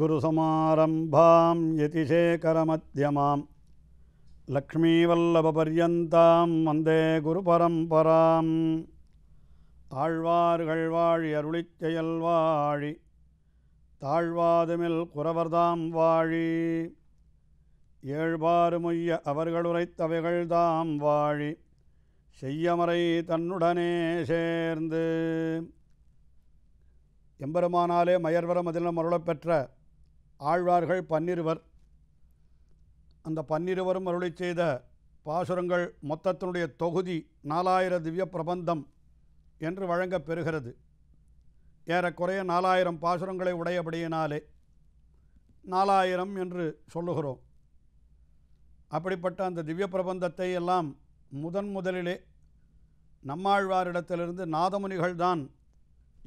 गुरुसमारम्भां यतिशेखरमध्यमां வந்தே குரு பரம்பராம் ஆழ்வார்கள் வாழி அருளிச்செயல் வாழி தாழ்வாதுமில் குறவர்தாம் வாழி ஏழ்வாறு மொய்ய அவர்களுரைத்தவைகள் தாம் வாழி செய்யமறை தன்னுடனே சேர்ந்து எம்பெருமானாலே மயர்வரம் அதிலும் அருளப்பெற்ற ஆழ்வார்கள் பன்னிருவர் அந்த பன்னிருவரும் அருளை செய்த பாசுரங்கள் மொத்தத்தினுடைய தொகுதி நாலாயிர திவ்ய பிரபந்தம் என்று வழங்க பெறுகிறது ஏறக்குறைய நாலாயிரம் பாசுரங்களை உடையபடியினாலே நாலாயிரம் என்று சொல்லுகிறோம் அப்படிப்பட்ட அந்த திவ்ய பிரபந்தத்தை எல்லாம் முதன் முதலிலே நம்மாழ்வாரிடத்திலிருந்து நாதமுனிகள்தான்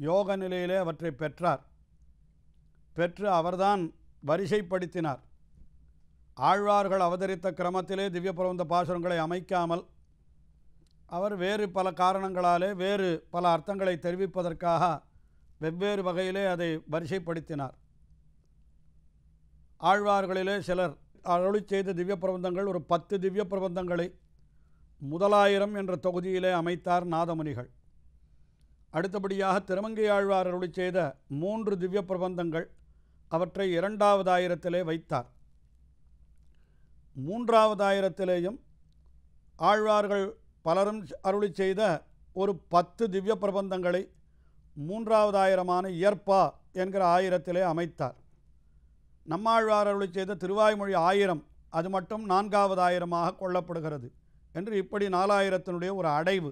யோக நிலையிலே அவற்றை பெற்றார் பெற்று அவர்தான் வரிசைப்படுத்தினார் ஆழ்வார்கள் அவதரித்த கிரமத்திலே திவ்ய பிரபந்த பாசுரங்களை அமைக்காமல் அவர் வேறு பல காரணங்களாலே வேறு பல அர்த்தங்களை தெரிவிப்பதற்காக வெவ்வேறு வகையிலே அதை வரிசைப்படுத்தினார் ஆழ்வார்களிலே சிலர் அருளி செய்த திவ்ய பிரபந்தங்கள் ஒரு பத்து திவ்ய பிரபந்தங்களை முதலாயிரம் என்ற தொகுதியிலே அமைத்தார் நாதமுனிகள் அடுத்தபடியாக திருமங்கை ஆழ்வார் அருளி செய்த மூன்று திவ்ய பிரபந்தங்கள் அவற்றை இரண்டாவதாயிரத்திலே வைத்தார் மூன்றாவதாயிரத்திலேயும் ஆழ்வார்கள் பலரும் அருளி செய்த ஒரு பத்து திவ்ய பிரபந்தங்களை மூன்றாவதாயிரமான இயற்பா என்கிற ஆயிரத்திலே அமைத்தார் நம்மாழ்வார் அருளி செய்த திருவாய்மொழி ஆயிரம் அது மட்டும் நான்காவதாயிரமாக கொள்ளப்படுகிறது என்று இப்படி நாலாயிரத்தினுடைய ஒரு அடைவு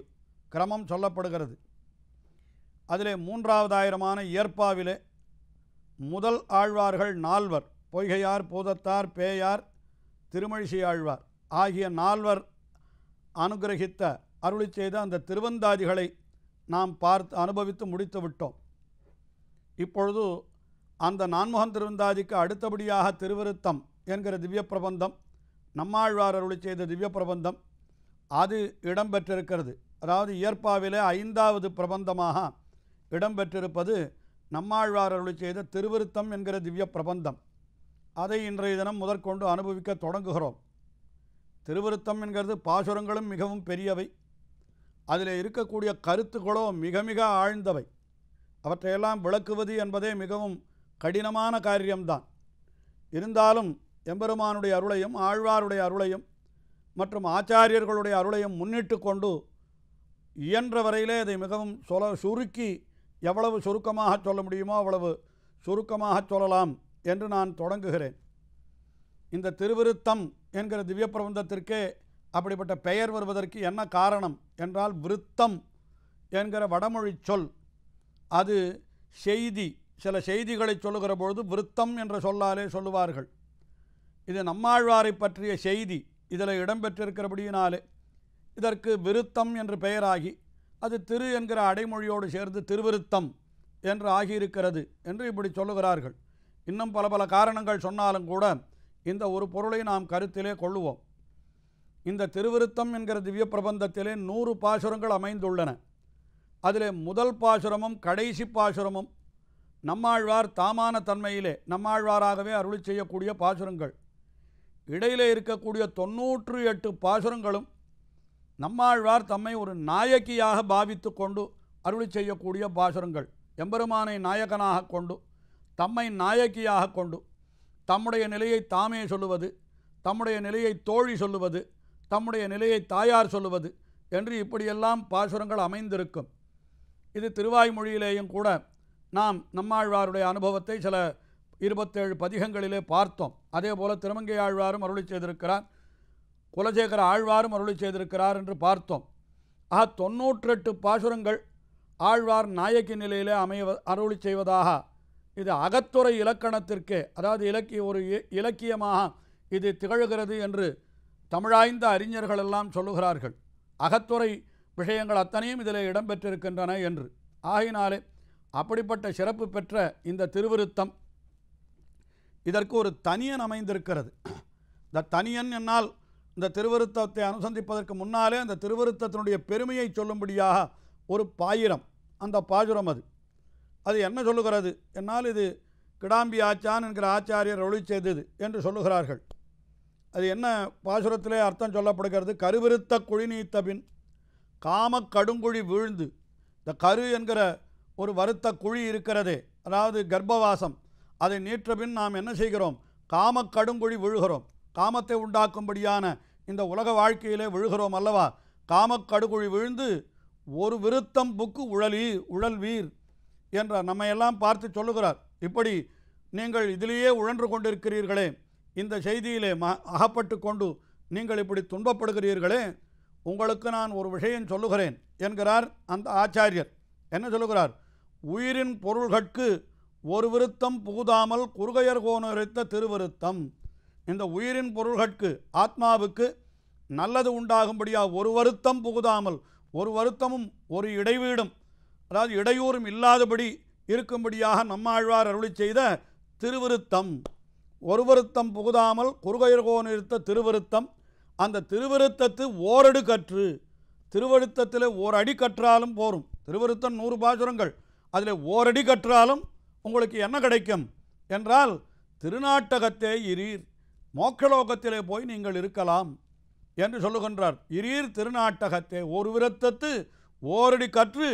கிரமம் சொல்லப்படுகிறது அதிலே மூன்றாவதாயிரமான இயற்பாவிலே முதல் ஆழ்வார்கள் நால்வர் பொய்கையார் பூதத்தார் பேயார் திருமழிசி ஆழ்வார் ஆகிய நால்வர் அனுகிரகித்த அருளி செய்த அந்த திருவந்தாதிகளை நாம் பார்த்து அனுபவித்து முடித்து விட்டோம் இப்பொழுது அந்த நான்முகன் திருவந்தாதிக்கு அடுத்தபடியாக திருவிருத்தம் என்கிற திவ்ய பிரபந்தம் நம்மாழ்வார் அருளி செய்த திவ்ய பிரபந்தம் அது இடம்பெற்றிருக்கிறது அதாவது இயற்பாவிலே ஐந்தாவது பிரபந்தமாக இடம்பெற்றிருப்பது நம்மாழ்வார் அருளி செய்த திருவருத்தம் என்கிற திவ்ய பிரபந்தம் அதை இன்றைய தினம் முதற்கொண்டு அனுபவிக்க தொடங்குகிறோம் திருவருத்தம் என்கிறது பாசுரங்களும் மிகவும் பெரியவை அதில் இருக்கக்கூடிய கருத்துக்களோ மிக மிக ஆழ்ந்தவை அவற்றையெல்லாம் விளக்குவது என்பதே மிகவும் கடினமான காரியம்தான் இருந்தாலும் எம்பெருமானுடைய அருளையும் ஆழ்வாருடைய அருளையும் மற்றும் ஆச்சாரியர்களுடைய அருளையும் முன்னிட்டு கொண்டு இயன்ற வரையிலே அதை மிகவும் சொல சுருக்கி எவ்வளவு சுருக்கமாக சொல்ல முடியுமோ அவ்வளவு சுருக்கமாக சொல்லலாம் என்று நான் தொடங்குகிறேன் இந்த திருவிருத்தம் என்கிற திவ்ய பிரபந்தத்திற்கே அப்படிப்பட்ட பெயர் வருவதற்கு என்ன காரணம் என்றால் விருத்தம் என்கிற வடமொழி சொல் அது செய்தி சில செய்திகளை சொல்லுகிற பொழுது விருத்தம் என்ற சொல்லாலே சொல்லுவார்கள் இது நம்மாழ்வாரை பற்றிய செய்தி இதில் இடம்பெற்றிருக்கிறபடியினாலே இதற்கு விருத்தம் என்று பெயராகி அது திரு என்கிற அடைமொழியோடு சேர்ந்து திருவிருத்தம் என்று ஆகியிருக்கிறது என்று இப்படி சொல்லுகிறார்கள் இன்னும் பல பல காரணங்கள் சொன்னாலும் கூட இந்த ஒரு பொருளை நாம் கருத்திலே கொள்ளுவோம் இந்த திருவிருத்தம் என்கிற திவ்ய பிரபந்தத்திலே நூறு பாசுரங்கள் அமைந்துள்ளன அதிலே முதல் பாசுரமும் கடைசி பாசுரமும் நம்மாழ்வார் தாமான தன்மையிலே நம்மாழ்வாராகவே அருளி செய்யக்கூடிய பாசுரங்கள் இடையிலே இருக்கக்கூடிய தொன்னூற்று எட்டு பாசுரங்களும் நம்மாழ்வார் தம்மை ஒரு நாயக்கியாக பாவித்து கொண்டு அருளி செய்யக்கூடிய பாசுரங்கள் எம்பெருமானை நாயகனாக கொண்டு தம்மை நாயக்கியாக கொண்டு தம்முடைய நிலையை தாமே சொல்லுவது தம்முடைய நிலையை தோழி சொல்லுவது தம்முடைய நிலையை தாயார் சொல்லுவது என்று இப்படியெல்லாம் பாசுரங்கள் அமைந்திருக்கும் இது திருவாய்மொழியிலேயும் கூட நாம் நம்மாழ்வாருடைய அனுபவத்தை சில இருபத்தேழு பதிகங்களிலே பார்த்தோம் அதே போல் திருமங்கையாழ்வாரும் அருளி செய்திருக்கிறார் குலசேகர ஆழ்வாரும் அருளி செய்திருக்கிறார் என்று பார்த்தோம் ஆக தொன்னூற்றெட்டு பாசுரங்கள் ஆழ்வார் நாயக்கி நிலையிலே அமைய அருளி செய்வதாக இது அகத்துறை இலக்கணத்திற்கு அதாவது இலக்கிய ஒரு இலக்கியமாக இது திகழ்கிறது என்று தமிழாய்ந்த அறிஞர்கள் எல்லாம் சொல்லுகிறார்கள் அகத்துறை விஷயங்கள் அத்தனையும் இதில் இடம்பெற்றிருக்கின்றன என்று ஆகினாலே அப்படிப்பட்ட சிறப்பு பெற்ற இந்த திருவிருத்தம் இதற்கு ஒரு தனியன் அமைந்திருக்கிறது இந்த தனியன் என்னால் இந்த திருவருத்தத்தை அனுசந்திப்பதற்கு முன்னாலே அந்த திருவருத்தத்தினுடைய பெருமையை சொல்லும்படியாக ஒரு பாயிரம் அந்த பாசுரம் அது அது என்ன சொல்லுகிறது என்னால் இது கிடாம்பி ஆச்சான் என்கிற ஆச்சாரியர் ஒளி செய்தது என்று சொல்லுகிறார்கள் அது என்ன பாசுரத்திலே அர்த்தம் சொல்லப்படுகிறது கருவிருத்த குழி நீத்த பின் காம கடுங்குழி வீழ்ந்து இந்த கரு என்கிற ஒரு வருத்த குழி இருக்கிறதே அதாவது கர்ப்பவாசம் அதை நீற்ற பின் நாம் என்ன செய்கிறோம் காம கடுங்குழி விழுகிறோம் காமத்தை உண்டாக்கும்படியான இந்த உலக வாழ்க்கையிலே விழுகிறோம் அல்லவா காமக்கடுகுழி விழுந்து ஒரு விருத்தம் புக்கு உழலி உழல்வீர் என்ற நம்மையெல்லாம் பார்த்து சொல்லுகிறார் இப்படி நீங்கள் இதிலேயே உழன்று கொண்டிருக்கிறீர்களே இந்த செய்தியிலே ம அகப்பட்டு கொண்டு நீங்கள் இப்படி துன்பப்படுகிறீர்களே உங்களுக்கு நான் ஒரு விஷயம் சொல்லுகிறேன் என்கிறார் அந்த ஆச்சாரியர் என்ன சொல்லுகிறார் உயிரின் பொருள்கட்கு ஒரு விருத்தம் புகுதாமல் குறுகையர் கோணரித்த திருவிருத்தம் இந்த உயிரின் பொருள்கட்கு ஆத்மாவுக்கு நல்லது உண்டாகும்படியாக ஒரு வருத்தம் புகுதாமல் ஒரு வருத்தமும் ஒரு இடைவீடும் அதாவது இடையூறும் இல்லாதபடி இருக்கும்படியாக நம்மாழ்வார் அருளி செய்த திருவிருத்தம் ஒரு வருத்தம் புகுதாமல் குறுகையர்கோன் நிறுத்த திருவிருத்தம் அந்த திருவிருத்தத்து ஓரடு கற்று திருவருத்தத்தில் ஓரடி கற்றாலும் போரும் திருவருத்தம் நூறு பாசுரங்கள் அதில் ஓரடி கற்றாலும் உங்களுக்கு என்ன கிடைக்கும் என்றால் திருநாட்டகத்தே இரீர் மோக்கலோகத்திலே போய் நீங்கள் இருக்கலாம் என்று சொல்லுகின்றார் இரீர் திருநாட்டகத்தே ஒரு விரத்தத்து ஓரடி கற்று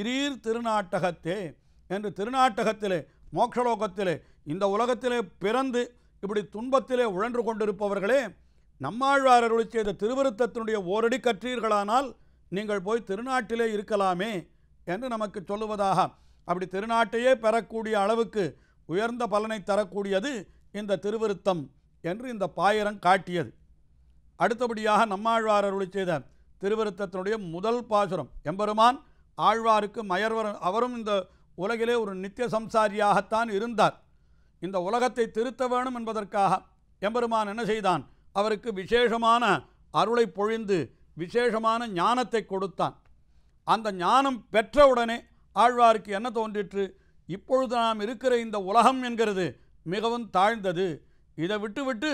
இரீர் திருநாட்டகத்தே என்று திருநாட்டகத்திலே மோக்ஷலோகத்திலே இந்த உலகத்திலே பிறந்து இப்படி துன்பத்திலே உழன்று கொண்டிருப்பவர்களே நம்மாழ்வார் செய்த திருவிருத்தத்தினுடைய ஓரடி கற்றீர்களானால் நீங்கள் போய் திருநாட்டிலே இருக்கலாமே என்று நமக்கு சொல்லுவதாக அப்படி திருநாட்டையே பெறக்கூடிய அளவுக்கு உயர்ந்த பலனை தரக்கூடியது இந்த திருவிருத்தம் என்று இந்த பாயிரம் காட்டியது அடுத்தபடியாக நம்மாழ்வார் அருளி செய்த திருவருத்தத்தினுடைய முதல் பாசுரம் எம்பெருமான் ஆழ்வாருக்கு மயர்வர் அவரும் இந்த உலகிலே ஒரு நித்திய சம்சாரியாகத்தான் இருந்தார் இந்த உலகத்தை திருத்த வேணும் என்பதற்காக எம்பெருமான் என்ன செய்தான் அவருக்கு விசேஷமான அருளை பொழிந்து விசேஷமான ஞானத்தை கொடுத்தான் அந்த ஞானம் பெற்றவுடனே ஆழ்வாருக்கு என்ன தோன்றிற்று இப்பொழுது நாம் இருக்கிற இந்த உலகம் என்கிறது மிகவும் தாழ்ந்தது இதை விட்டுவிட்டு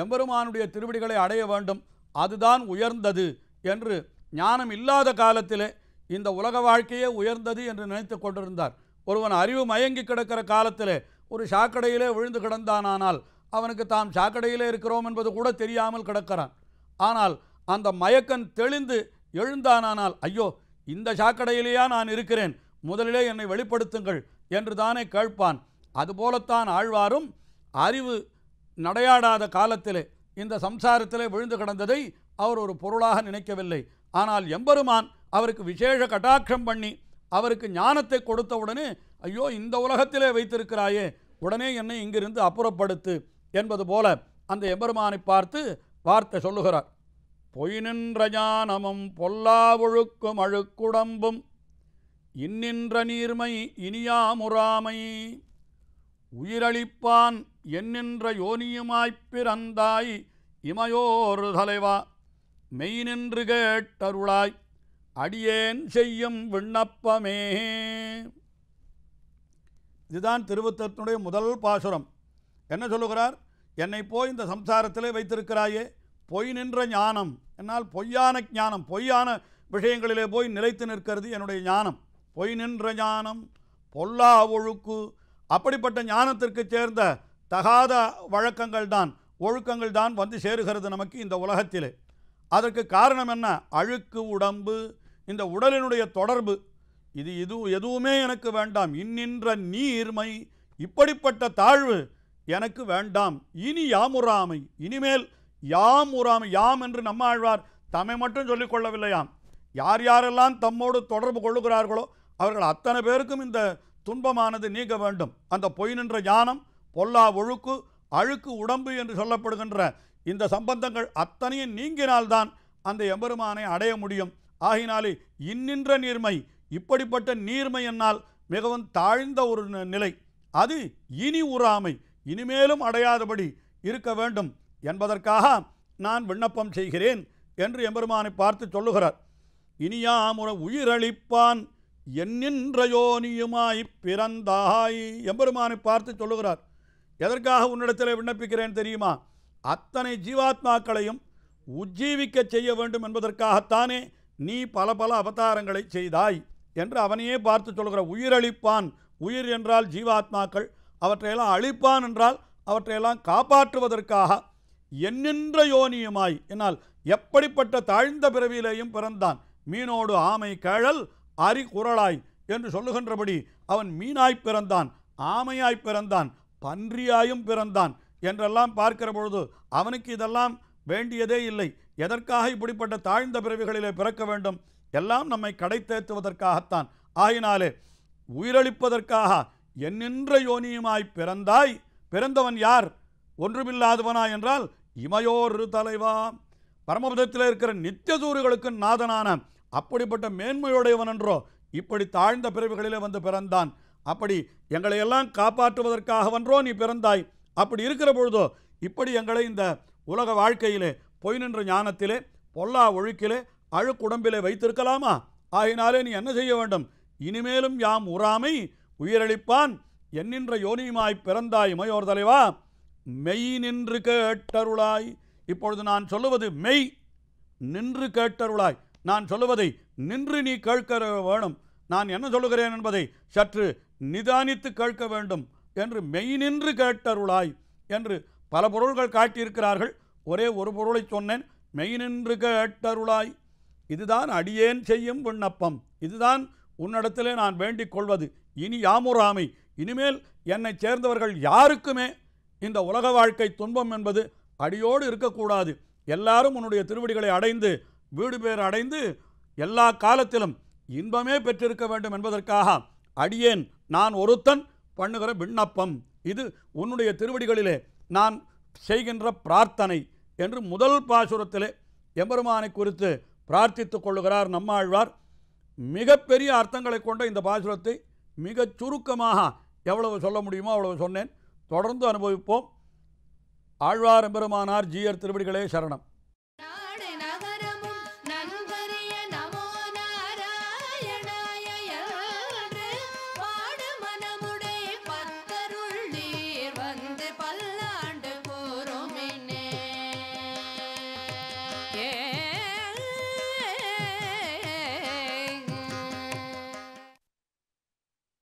எம்பெருமானுடைய திருவடிகளை அடைய வேண்டும் அதுதான் உயர்ந்தது என்று ஞானம் இல்லாத காலத்திலே இந்த உலக வாழ்க்கையே உயர்ந்தது என்று நினைத்து கொண்டிருந்தார் ஒருவன் அறிவு மயங்கி கிடக்கிற காலத்திலே ஒரு சாக்கடையிலே விழுந்து கிடந்தானால் அவனுக்கு தாம் சாக்கடையிலே இருக்கிறோம் என்பது கூட தெரியாமல் கிடக்கிறான் ஆனால் அந்த மயக்கன் தெளிந்து எழுந்தானால் ஐயோ இந்த சாக்கடையிலேயா நான் இருக்கிறேன் முதலிலே என்னை வெளிப்படுத்துங்கள் என்று தானே கேட்பான் அதுபோலத்தான் ஆழ்வாரும் அறிவு நடையாடாத காலத்திலே இந்த சம்சாரத்திலே விழுந்து கிடந்ததை அவர் ஒரு பொருளாக நினைக்கவில்லை ஆனால் எம்பெருமான் அவருக்கு விசேஷ கட்டாட்சம் பண்ணி அவருக்கு ஞானத்தை கொடுத்தவுடனே ஐயோ இந்த உலகத்திலே வைத்திருக்கிறாயே உடனே என்னை இங்கிருந்து அப்புறப்படுத்து என்பது போல அந்த எம்பெருமானை பார்த்து வார்த்தை சொல்லுகிறார் பொய் நின்ற ஞானமும் பொல்லா ஒழுக்கும் அழுக்குடம்பும் இன்னின்ற நீர்மை இனியாமுறாமை உயிரளிப்பான் என்னின்ற யோனியுமாய்ப் பிறந்தாய் இமையோர் தலைவா மெய் நின்று கேட்டருளாய் அடியேன் செய்யும் விண்ணப்பமே இதுதான் திருவுத்தத்தினுடைய முதல் பாசுரம் என்ன சொல்லுகிறார் என்னை போய் இந்த சம்சாரத்திலே வைத்திருக்கிறாயே பொய் நின்ற ஞானம் என்னால் பொய்யான ஞானம் பொய்யான விஷயங்களிலே போய் நிலைத்து நிற்கிறது என்னுடைய ஞானம் பொய் நின்ற ஞானம் பொல்லா ஒழுக்கு அப்படிப்பட்ட ஞானத்திற்கு சேர்ந்த தகாத வழக்கங்கள் தான் ஒழுக்கங்கள் தான் வந்து சேருகிறது நமக்கு இந்த உலகத்தில் அதற்கு காரணம் என்ன அழுக்கு உடம்பு இந்த உடலினுடைய தொடர்பு இது இது எதுவுமே எனக்கு வேண்டாம் இன்னின்ற நீர்மை இப்படிப்பட்ட தாழ்வு எனக்கு வேண்டாம் இனி யாமுறாமை இனிமேல் யாம் உறாமை யாம் என்று நம்மாழ்வார் தம்மை மட்டும் சொல்லிக்கொள்ளவில்லையாம் யார் யாரெல்லாம் தம்மோடு தொடர்பு கொள்ளுகிறார்களோ அவர்கள் அத்தனை பேருக்கும் இந்த துன்பமானது நீங்க வேண்டும் அந்த பொய் நின்ற ஞானம் பொல்லா ஒழுக்கு அழுக்கு உடம்பு என்று சொல்லப்படுகின்ற இந்த சம்பந்தங்கள் அத்தனையும் நீங்கினால்தான் அந்த எம்பெருமானை அடைய முடியும் ஆகினாலே இன்னின்ற நீர்மை இப்படிப்பட்ட நீர்மை என்னால் மிகவும் தாழ்ந்த ஒரு நிலை அது இனி உறாமை இனிமேலும் அடையாதபடி இருக்க வேண்டும் என்பதற்காக நான் விண்ணப்பம் செய்கிறேன் என்று எம்பெருமானை பார்த்து சொல்லுகிறார் இனியாம் உயிரளிப்பான் என்னின்ற யோனியுமாய் பிறந்தாய் எம்பெருமானை பார்த்து சொல்லுகிறார் எதற்காக உன்னிடத்தில் விண்ணப்பிக்கிறேன் தெரியுமா அத்தனை ஜீவாத்மாக்களையும் உஜ்ஜீவிக்க செய்ய வேண்டும் என்பதற்காகத்தானே நீ பல பல அவதாரங்களை செய்தாய் என்று அவனையே பார்த்து சொல்கிற உயிரளிப்பான் உயிர் என்றால் ஜீவாத்மாக்கள் அவற்றையெல்லாம் அழிப்பான் என்றால் அவற்றையெல்லாம் காப்பாற்றுவதற்காக என்னின்ற யோனியுமாய் என்னால் எப்படிப்பட்ட தாழ்ந்த பிறவியிலேயும் பிறந்தான் மீனோடு ஆமை கழல் அரி குரலாய் என்று சொல்லுகின்றபடி அவன் மீனாய் பிறந்தான் ஆமையாய் பிறந்தான் பன்றியாயும் பிறந்தான் என்றெல்லாம் பார்க்கிற பொழுது அவனுக்கு இதெல்லாம் வேண்டியதே இல்லை எதற்காக இப்படிப்பட்ட தாழ்ந்த பிறவிகளிலே பிறக்க வேண்டும் எல்லாம் நம்மை கடை தேத்துவதற்காகத்தான் ஆயினாலே உயிரளிப்பதற்காக என்னின்ற யோனியுமாய் பிறந்தாய் பிறந்தவன் யார் ஒன்றுமில்லாதவனா என்றால் இமயோரு தலைவா பரமபதத்தில் இருக்கிற நித்தியதூறுகளுக்கு நாதனான அப்படிப்பட்ட மேன்மையுடையவன் என்றோ இப்படி தாழ்ந்த பிறவிகளிலே வந்து பிறந்தான் அப்படி எங்களையெல்லாம் காப்பாற்றுவதற்காக வன்றோ நீ பிறந்தாய் அப்படி இருக்கிற பொழுதோ இப்படி எங்களை இந்த உலக வாழ்க்கையிலே பொய் நின்ற ஞானத்திலே பொல்லா ஒழுக்கிலே அழுக்குடம்பிலே வைத்திருக்கலாமா ஆகினாலே நீ என்ன செய்ய வேண்டும் இனிமேலும் யாம் உறாமை உயிரளிப்பான் என்னின்ற யோனியுமாய் பிறந்தாய் மையோர் தலைவா மெய் நின்று கேட்டருளாய் இப்பொழுது நான் சொல்லுவது மெய் நின்று கேட்டருளாய் நான் சொல்லுவதை நின்று நீ கேட்க வேணும் நான் என்ன சொல்லுகிறேன் என்பதை சற்று நிதானித்து கேட்க வேண்டும் என்று மெய்நின்று கேட்டருளாய் என்று பல பொருள்கள் காட்டியிருக்கிறார்கள் ஒரே ஒரு பொருளை சொன்னேன் மெய்நின்று கேட்டருளாய் இதுதான் அடியேன் செய்யும் விண்ணப்பம் இதுதான் உன்னிடத்திலே நான் வேண்டிக் கொள்வது இனி யாமுறாமை இனிமேல் என்னை சேர்ந்தவர்கள் யாருக்குமே இந்த உலக வாழ்க்கை துன்பம் என்பது அடியோடு இருக்கக்கூடாது எல்லாரும் உன்னுடைய திருவடிகளை அடைந்து வீடு பேர் அடைந்து எல்லா காலத்திலும் இன்பமே பெற்றிருக்க வேண்டும் என்பதற்காக அடியேன் நான் ஒருத்தன் பண்ணுகிற விண்ணப்பம் இது உன்னுடைய திருவடிகளிலே நான் செய்கின்ற பிரார்த்தனை என்று முதல் பாசுரத்திலே எம்பெருமானை குறித்து பிரார்த்தித்து கொள்ளுகிறார் நம்மாழ்வார் மிகப்பெரிய அர்த்தங்களை கொண்ட இந்த பாசுரத்தை மிகச் சுருக்கமாக எவ்வளவு சொல்ல முடியுமோ அவ்வளவு சொன்னேன் தொடர்ந்து அனுபவிப்போம் ஆழ்வார் எம்பெருமானார் ஜீயர் திருவடிகளே சரணம்